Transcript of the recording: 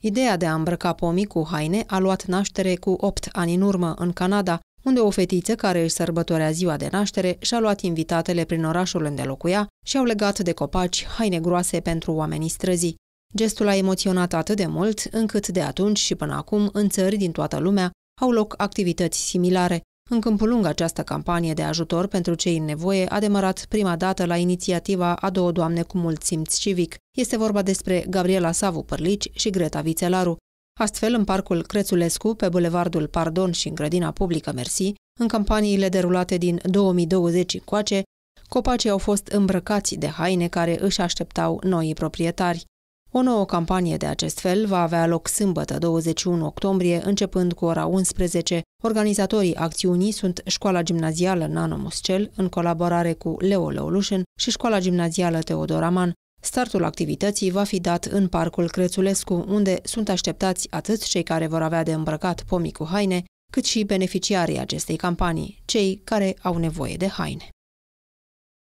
Ideea de a îmbrăca pomii cu haine a luat naștere cu 8 ani în urmă în Canada, unde o fetiță care își sărbătorea ziua de naștere și-a luat invitatele prin orașul unde locuia și au legat de copaci haine groase pentru oamenii străzii. Gestul a emoționat atât de mult încât de atunci și până acum în țări din toată lumea au loc activități similare. În câmpul lung, această campanie de ajutor pentru cei în nevoie a demarat prima dată la inițiativa a două doamne cu mult simț civic. Este vorba despre Gabriela Savu Părlici și Greta Vițelaru. Astfel, în parcul Crețulescu, pe bulevardul Pardon și în grădina publică Mersi, în campaniile derulate din 2020 încoace, copacii au fost îmbrăcați de haine care își așteptau noi proprietari. O nouă campanie de acest fel va avea loc sâmbătă, 21 octombrie, începând cu ora 11. Organizatorii acțiunii sunt Școala Gimnazială Nano Muscel, în colaborare cu Leo Leolușen și Școala Gimnazială Teodor Aman. Startul activității va fi dat în Parcul Crețulescu, unde sunt așteptați atât cei care vor avea de îmbrăcat pomii cu haine, cât și beneficiarii acestei campanii, cei care au nevoie de haine.